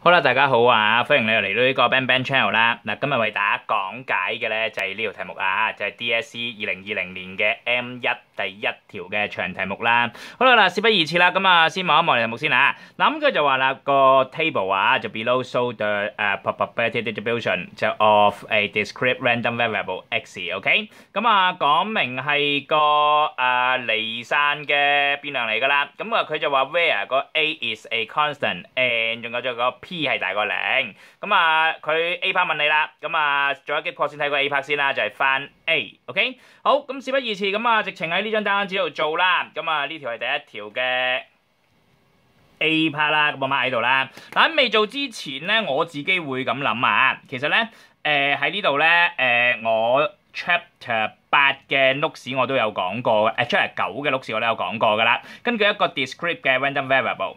好啦，大家好啊，欢迎你又嚟到呢个 Ben Ben Channel 啦。嗱，今日为大家讲解嘅咧就系呢条题目啊，就系 DSE 二零二零年嘅 M 一第一条嘅长题目啦。好啦，嗱，事不宜迟啦，咁啊，先望一望题目先吓。嗱，咁佢就话啦，个 table 啊就 below so the 诶 probability distribution 就 of a discrete random variable X，OK。咁啊，讲明系个诶离散嘅变量嚟噶啦。咁啊，佢就话 where 个 A is a constant，and 仲有咗个。P 係大過零，咁啊佢 A part 問你啦，咁啊做一擊破先睇過 A part 先啦，就係翻 A，OK，好咁，事不宜遲，咁啊直情喺呢張單張紙度做啦，咁啊呢條係第一條嘅 A part 啦，咁我 mark 喺度啦。嗱，未做之前咧，我自己會咁諗啊，其實咧，誒喺呢度咧，誒我 Chapter 八嘅 look s 我都有講過嘅，誒 Chapter 九嘅 look s 我都有講過噶啦，根據一個 d e s c r i p t 嘅 random variable。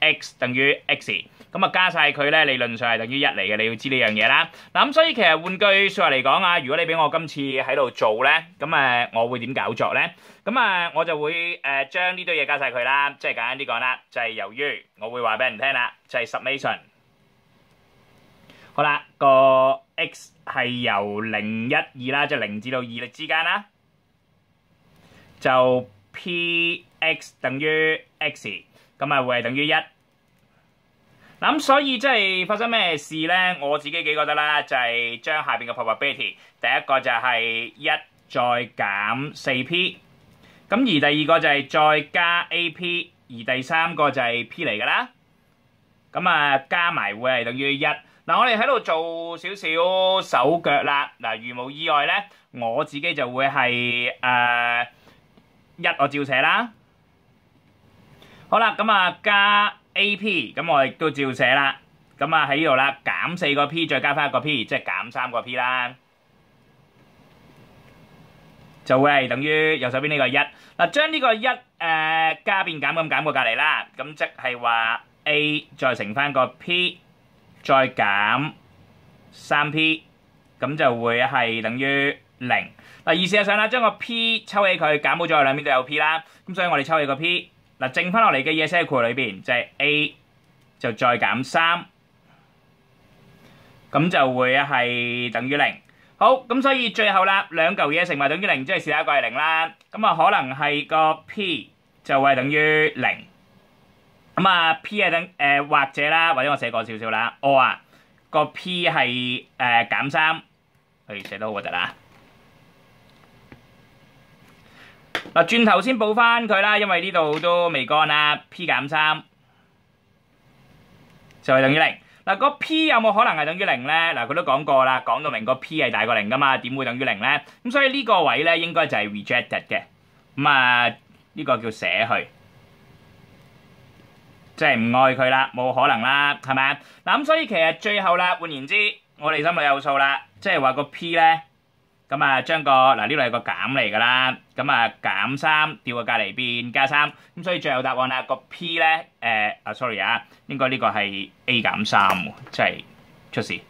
X 等於 X，咁啊加晒佢咧，理論上係等於一嚟嘅，你要知呢樣嘢啦。嗱咁所以其實換句説話嚟講啊，如果你俾我今次喺度做咧，咁誒，我會點搞作咧？咁啊，我就會誒將呢堆嘢加晒佢啦，即係簡單啲講啦，就係由於我會話俾人聽啦，就係 s u b i a t i o n 好啦，個 X 係由零一二啦，即係零至到二之間啦，就 P X 等於 X。咁啊会系等于一，咁所以即系发生咩事咧？我自己几个得啦，就系将下边嘅 probability 第一个就系一再减四 p，咁而第二个就系再加 ap，而第三个就系 p 嚟噶啦，咁啊加埋会系等于一。嗱我哋喺度做少少手脚啦，嗱如无意外咧，我自己就会系诶一我照写啦。好啦，咁啊加 a p，咁我亦都照写啦。咁啊喺呢度啦，减四个 p，再加翻一个 p，即系减三个 p 啦，就会系等于右手边呢个一。嗱，将呢个一诶加变减咁减過隔離啦，咁即系话 a 再乘翻个 p，再减三 p，咁就会系等于零。嗱，思事实想啦，将个 p 抽起佢，减好咗，两边都有 p 啦，咁所以我哋抽起个 p。嗱，剩翻落嚟嘅嘢喺括号里边，就系 A 就再减三，咁就会系等于零。好，咁所以最后啦，两嚿嘢乘埋等于零，即系试下一个系零啦。咁啊，可能系个 P 就係等于零。咁啊，P 系等诶，或者啦，或者我写过少少啦。我啊个 P 系诶减三，诶写得好核突啦。嗱，轉頭先補翻佢啦，因為呢度都未乾啦，P 減三就係等於零。嗱，個 P 有冇可能係等於零咧？嗱，佢都講過啦，講到明個 P 係大過零噶嘛，點會等於零咧？咁所以呢個位咧，應該就係 rejected 嘅。咁啊，呢個叫寫去，即係唔愛佢啦，冇可能啦，係咪啊？嗱，咁所以其實最後啦，換言之，我哋心入有數啦，即係話個 P 咧。咁啊，將個嗱呢度係個減嚟㗎啦。咁啊，減三掉個隔離邊加三。咁所以最後答案啦，個 P 咧誒，啊 sorry 啊，應該呢個係 A 減三喎，即係出事。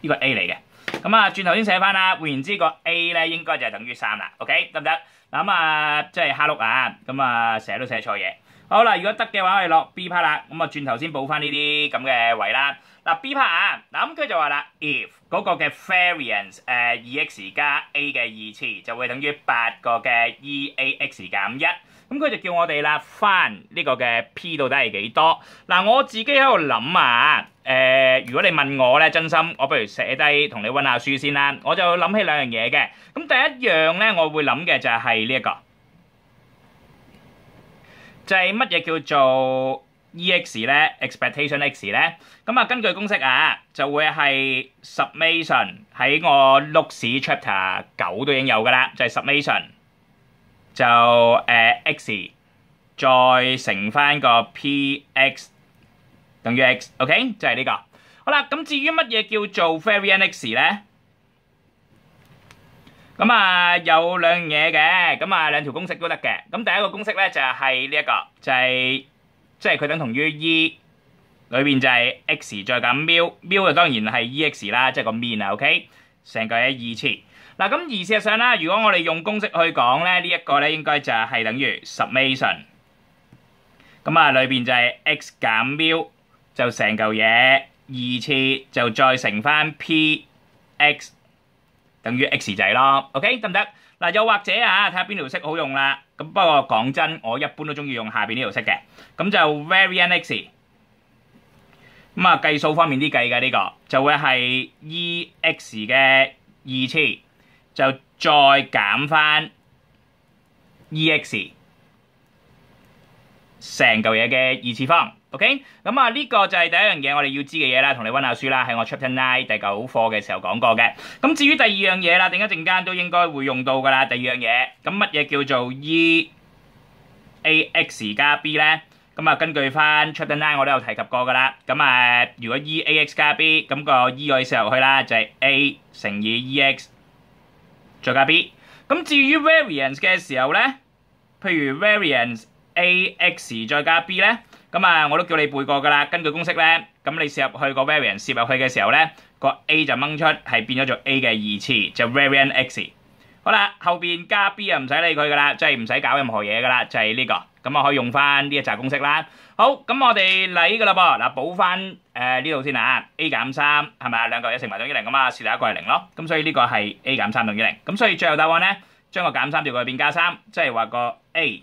呢個 A 嚟嘅。咁啊，轉頭先寫翻啦。換言之，個 A 咧應該就係等於三啦。OK 得唔得？嗱咁啊，即係哈碌啊。咁啊，成日都寫錯嘢。好啦，如果得嘅話，我哋落 B part 啦。咁啊，轉頭先補翻呢啲咁嘅位啦。嗱 B part 啊，嗱咁佢就話啦，if 嗰個嘅 variance 誒 2x 加 a 嘅二次就會等於八個嘅 eax 減一，咁佢就叫我哋啦，翻呢個嘅 p 到底係幾多？嗱我自己喺度諗啊，誒如果你問我咧，真心我不如寫低同你温下書先啦。我就諗起兩樣嘢嘅，咁第一樣咧我會諗嘅就係呢一個，就係乜嘢叫做？E X 咧，expectation X 咧，咁啊，根據公式啊，就會係 summation 喺我 l k s chapter 九都已經有噶啦，就係 summation 就誒 X 再乘翻個 P X 等於 X，OK，就係呢個。好啦，咁至於乜嘢叫做 variance 咧？咁啊，有兩樣嘢嘅，咁啊兩條公式都得嘅。咁第一個公式咧就係呢一個，就係。即係佢等同於 e 裏面就係 x 再減 μ，μ 就當然係 ex 啦，即係個 mean 啊，OK？成個嘢二次。嗱咁而事實上啦，如果我哋用公式去講咧，呢一個咧應該就係等於 summation。咁啊，裏面就係 x 減 μ 就成嚿嘢二次，就再乘翻 px 等於 x 仔咯，OK？得唔得？嗱，又或者啊，睇下邊條式好用啦。咁不過講真，我一般都中意用下面呢條式嘅，咁就 v a r y next。咁啊，計數方面啲計嘅呢個，就會係 ex 嘅二次，就再減翻 ex 成嚿嘢嘅二次方。OK，咁啊呢個就係第一樣嘢我哋要知嘅嘢啦，同你温下書啦，喺我 chapter nine 第九課嘅時候講過嘅。咁至於第二樣嘢啦，等一陣間都應該會用到噶啦。第二樣嘢，咁乜嘢叫做 e a x 加 b 咧？咁啊根據翻 chapter nine 我都有提及過噶啦。咁啊如果 e a x 加 b，咁個 e 我寫入去啦，就係 a 乘以 e x 再加 b。咁至於 variance 嘅時候咧，譬如 variance a x 再加 b 咧。咁啊，我都叫你背过噶啦。根據公式咧，咁你攝入去個 variant 攝入去嘅時候咧，個 a 就掹出，係變咗做 a 嘅二次，就 variant x。好啦，後面加 b 啊，唔使理佢噶啦，即係唔使搞任何嘢噶啦，就係呢個。咁啊，可以用翻呢一扎公式啦。好，咁我哋嚟噶啦噃，嗱，補翻呢度先啊。a 減三係咪兩個一乘埋等於零？咁啊，試第一個係零咯。咁所以呢個係 a 減三等於零。咁所以最後答案咧，將個減三調佢去變加三，即係話個 a。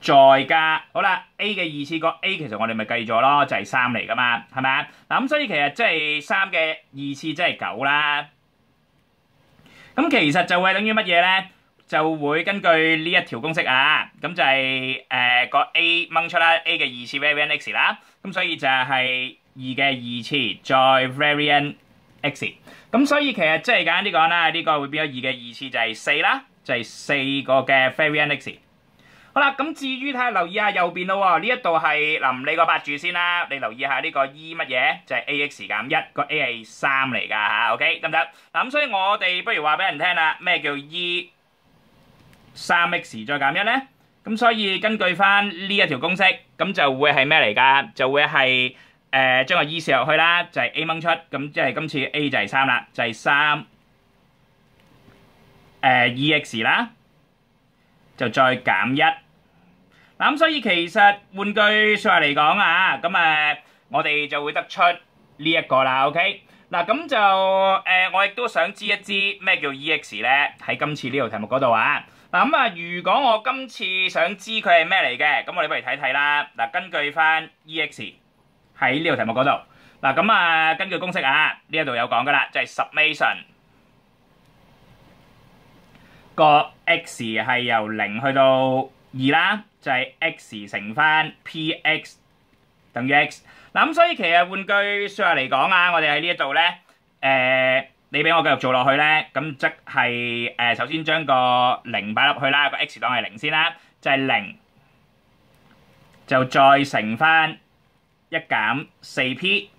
再加好啦，A 嘅二次個 A 其實我哋咪計咗咯，就係三嚟噶嘛，係咪啊？嗱咁所以其實即係三嘅二次即係九啦。咁其實就會等於乜嘢咧？就會根據呢一條公式啊，咁就係誒個 A 掹出啦，A 嘅二次 variance 啦。咁所以就係二嘅二次再 variance。咁所以其實即係簡單啲講啦，呢個會變咗二嘅二次就係四啦，就係四個嘅 v a r i a n c 好啦，咁至於睇下留意下右邊咯喎，呢一度係唔你個八柱先啦，你留意下呢個 e 乜嘢，就係 ax 減一，個 a 係三嚟噶嚇，OK 得唔得？嗱咁所以我哋不如話俾人聽啦，咩叫 e 三 x 再減一咧？咁所以根據翻呢一條公式，咁就會係咩嚟噶？就會係誒將個 e 射入去啦，就係 a 掹出，咁即係今次 a 就係三啦，就係三誒 ex 啦。就再減一，嗱咁所以其實換句説話嚟講啊，咁誒我哋就會得出呢一個啦，OK？嗱咁就誒我亦都想知一知咩叫 EX 咧，喺今次呢道題目嗰度啊。嗱咁啊，如果我今次想知佢係咩嚟嘅，咁我哋不如睇睇啦。嗱，根據翻 EX 喺呢道題目嗰度，嗱咁啊，根據公式啊，呢一度有講噶啦，就係 summation。个 x 系由零去到二啦，就系 x 乘翻 px 等于 x。嗱咁所以其实换句说话嚟讲啊，我哋喺呢一度咧，诶，你俾我继续做落去咧，咁即系诶，首先将个零摆入去啦，个 x 当系零先啦，就系零，就再乘翻一减四 p。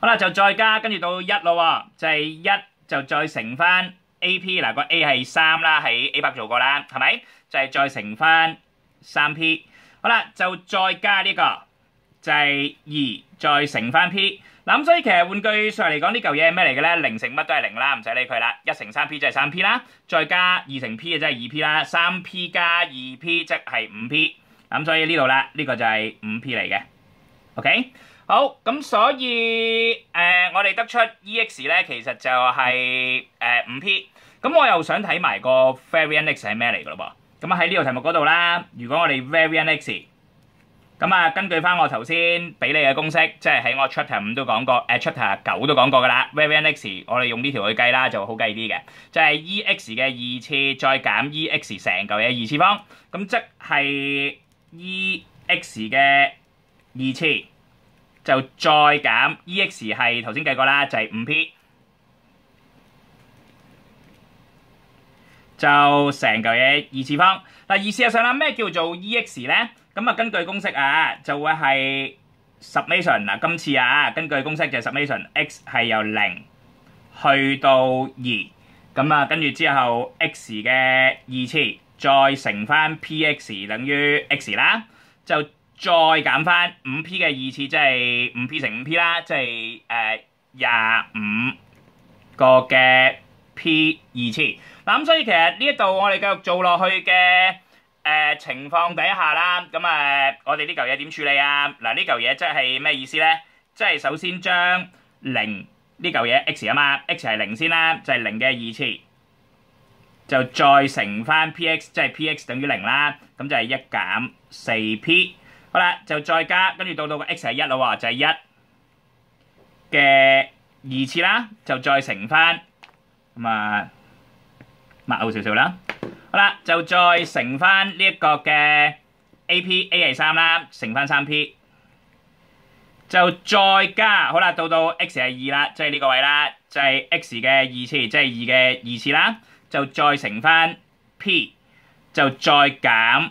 好啦，就再加跟住到一咯，就系一就再乘翻。A P 嗱个 A 系三啦，喺 A 八做过啦，系咪？就系再乘翻三 P，好啦，就再加呢个就系二再乘翻 P，嗱咁所以其实換句上嚟讲，呢嚿嘢系咩嚟嘅咧？零乘乜都系零啦，唔使理佢啦。一乘三 P 即系三 P 啦，再加二乘 P 即系二 P 啦，三 P 加二 P 即系五 P，咁所以呢度啦，呢个就系五 P 嚟嘅，OK。好咁，所以誒，我哋得出 e x 咧，其實就係誒五 p 咁。我又想睇埋個 variant x 係咩嚟噶咯噃？咁喺呢道題目嗰度啦。如果我哋 variant x 咁啊，根據翻我頭先俾你嘅公式，即係喺我 chapter 五都講過，誒 chapter 九都講過噶啦 variant x，我哋用呢條去計啦，就好計啲嘅，就係 e x 嘅二次再減 e x 成嚿嘅二次方，咁即係 e x 嘅二次。就再減 e x 係頭先計過啦，就係五 p 就成嚿嘢二次方。嗱，二思係上啦，咩叫做 e x 呢？咁啊，根據公式啊，就會係 u m a t o n 嗱，今次啊，根據公式就 s u m a t o n x 係由零去到二，咁啊，跟住之後 x 嘅二次再乘翻 p x 等於 x 啦，就。再減翻五 P 嘅二次，即係五 P 乘五 P 啦，即係誒廿五個嘅 P 二次。嗱咁所以其實呢一度我哋繼續做落去嘅誒情況底下啦，咁誒我哋呢嚿嘢點處理啊？嗱呢嚿嘢即係咩意思咧？即係首先將零呢嚿嘢 X 啊嘛，X 係零先啦，就係零嘅二次，就再乘翻 P X，即係 P X 等於零啦，咁就係一減四 P。好啦，就再加，跟住到到個 x 係一啦喎，就係一嘅二次啦，就再乘翻，咁啊抹厚少少啦。好啦，就再乘翻呢一個嘅 ap，a 係三啦，乘翻三 p，就再加，好啦，到到 x 係二啦，即係呢個位啦，就係 x 嘅二次，即係二嘅二次啦，就再乘翻 p，就再減。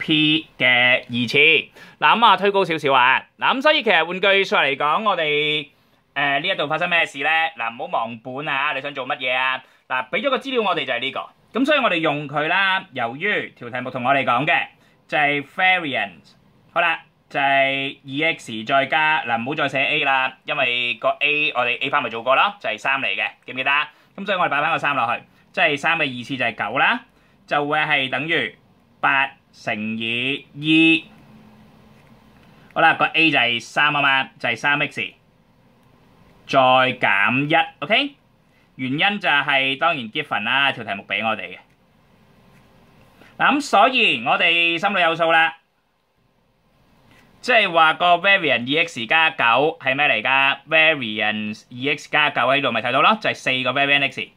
P 嘅二次，嗱咁啊推高少少啊，嗱咁所以其实换句说嚟讲，我哋诶呢一度发生咩事咧？嗱唔好忘本啊！你想做乜嘢啊？嗱俾咗个资料我哋就系呢个，咁所以我哋用佢啦。由于条题目同我哋讲嘅就系 variants，好啦，就系二 x 再加嗱唔好再写 A 啦，因为个 A 我哋 A 翻咪做过咯，就系三嚟嘅，记唔记得？咁所以我哋摆翻个三落去，即系三嘅二次就系九啦，就会系等于八。乘以二，好啦，個 A 就係三啊嘛，就係三 x，再減一，OK？原因就係當然 given 啦，條題目俾我哋嘅。嗱咁，所以我哋心裏有數啦，即係話個 v a r i a n t 二 x 加九係咩嚟噶？variance 二 x 加九喺度咪睇到咯，就係四個 v a r i a n t x。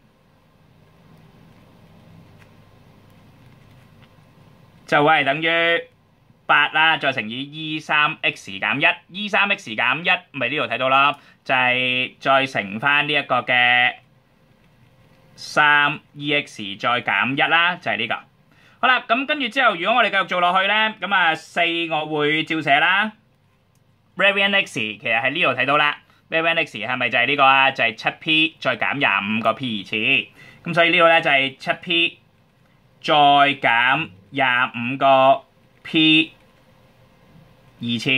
就係等於八啦，再乘以 e 三 x 減一，e 三 x 減一咪呢度睇到咯，就係再乘翻呢一個嘅三 e x 再減一啦，就係呢個好啦。咁跟住之後，如果我哋繼續做落去咧，咁啊四我會照寫啦。raven x 其實喺呢度睇到啦，raven x 係咪就係呢個啊？就係七 p 再減廿五個 p 次，咁所以呢度咧就係七 p 再減。廿五個 P 二次，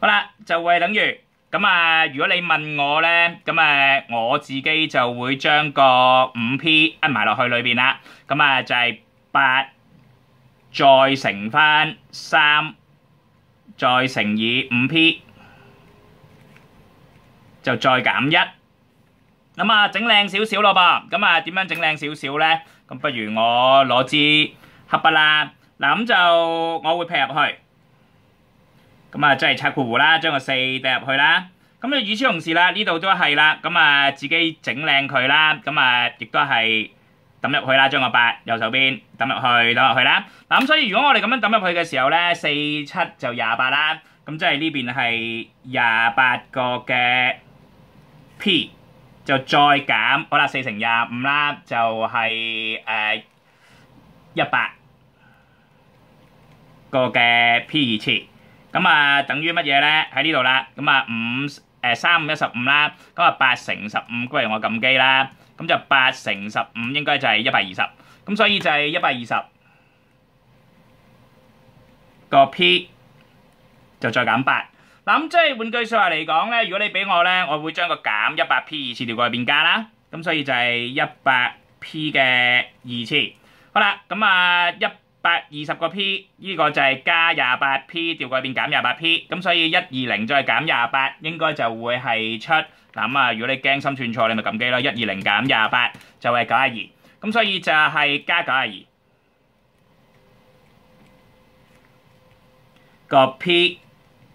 好啦，就會等於咁啊。如果你問我呢，咁啊，我自己就會將個五 P 摁埋落去裏面啦。咁啊，就係八再乘翻三，再乘以五 P，就再減一。咁啊，整靚少少咯噃。咁啊，點樣整靚少少呢？咁不如我攞支。合不啦，嗱咁就我會劈入去，咁啊即係拆括弧啦，將個四掟入去啦。咁啊，與此同時啦，呢度都係啦，咁啊自己整靚佢啦，咁啊亦都係抌入去啦，將個八右手邊抌入去，抌入去啦。嗱咁，所以如果我哋咁樣抌入去嘅時候咧，四七就廿八啦，咁即係呢邊係廿八個嘅 P，就再減好啦，四乘廿五啦，就係誒一百。個嘅 P 二次咁啊，等於乜嘢咧？喺呢度啦，咁啊五誒三五一十五啦，咁啊八乘十五，不如我撳機啦，咁就八乘十五應該就係一百二十，咁所以就係一百二十個 P 就再減八。嗱咁即係換句説話嚟講咧，如果你俾我咧，我會將個減一百 P 二次調過去變加啦，咁所以就係一百 P 嘅二次。好啦，咁啊一。二十个 P，呢个就系加廿八 P，调过变减廿八 P，咁所以一二零再减廿八，应该就会系出。咁啊，如果你惊心算错，你咪揿机咯，一二零减廿八就系九廿二，咁所以就系加九廿二个 P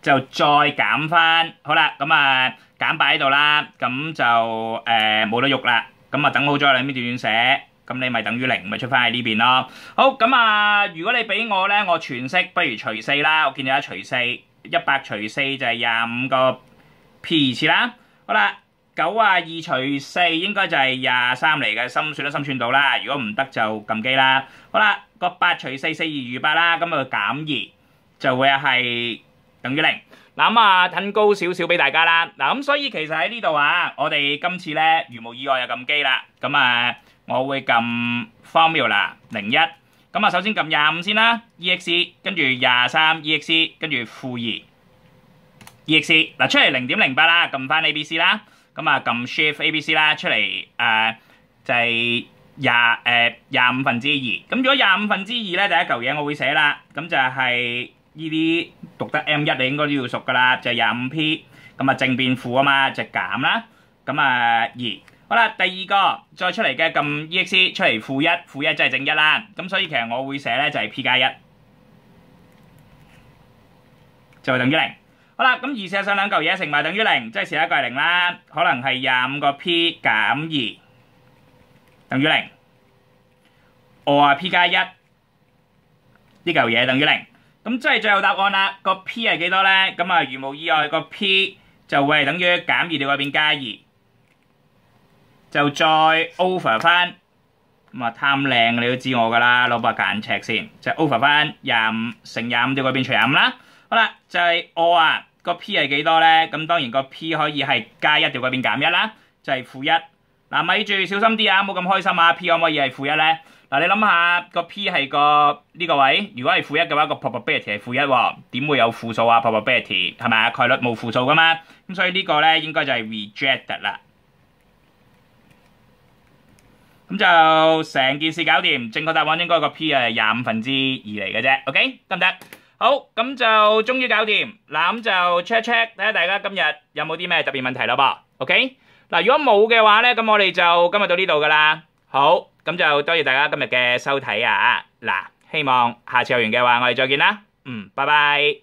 就再减翻。好啦，咁啊减摆喺度啦，咁就诶冇得喐啦。咁啊等好咗，你边段写？咁你咪等於零，咪出翻喺呢邊咯。好咁啊，如果你俾我咧，我全息不如除四啦。我見到一除四一百除四就係廿五個 P 次啦。好啦，九啊二除四應該就係廿三嚟嘅，心算都心算到啦。如果唔得就撳機啦。好啦，個八除四四二餘八啦，咁咪減二就會係等於零。嗱咁啊，褪高少少俾大家啦。嗱咁，所以其實喺呢度啊，我哋今次咧如無意外又撳機啦。咁啊～我會撳 formula 零一咁啊，首先撳廿五先啦，E X 跟住廿三 E X 跟住負二 E X 嗱出嚟零點零八啦，撳翻 A B C 啦，咁啊撳 Shift A B C 啦，出嚟誒就係廿誒廿五分之二，咁如果廿五分之二咧，第一嚿嘢我會寫啦，咁就係依啲讀得 M 一你應該要熟噶啦，就係廿五 P，咁啊正變負啊嘛，就減啦，咁啊二。好啦，第二個再出嚟嘅撳 E X 出嚟負一負一即係整一啦，咁所以其實我會寫咧就係 P 加一就等於零。好啦，咁二乘上兩嚿嘢乘埋等於零，即係前一個係零啦，可能係廿五個 P 減二等於零。我話 P 加一呢嚿嘢等於零，咁即係最後答案啦。個 P 係幾多呢？咁啊，如無意外個 P 就會係等於減二你嗰邊加二。就再 over 翻咁啊，探靓你都知我噶啦，攞把格尺先，就 over 翻廿五，乘廿五就改邊除廿五啦。好啦，就系我啊，个 P 系几多咧？咁当然个 P 可以系加一条改邊减一啦，就系负一。嗱，咪住小心啲啊，冇咁开心啊。P 可唔可以系负一咧？嗱，你谂下个 P 系个呢个位，如果系负一嘅话，个 probability 系负一，点会有负数啊？probability 系咪啊？概率冇负数噶嘛。咁所以呢个咧应该就系 reject 啦。咁就成件事搞掂，正確答案應該個 P 係廿五分之二嚟嘅啫，OK 得唔得？好，咁就終於搞掂，嗱咁就 check check 睇下大家今日有冇啲咩特別問題咯噃，OK 嗱如果冇嘅話咧，咁我哋就今日到呢度噶啦，好，咁就多謝大家今日嘅收睇啊，嗱希望下次有完嘅話我哋再見啦，嗯，拜拜。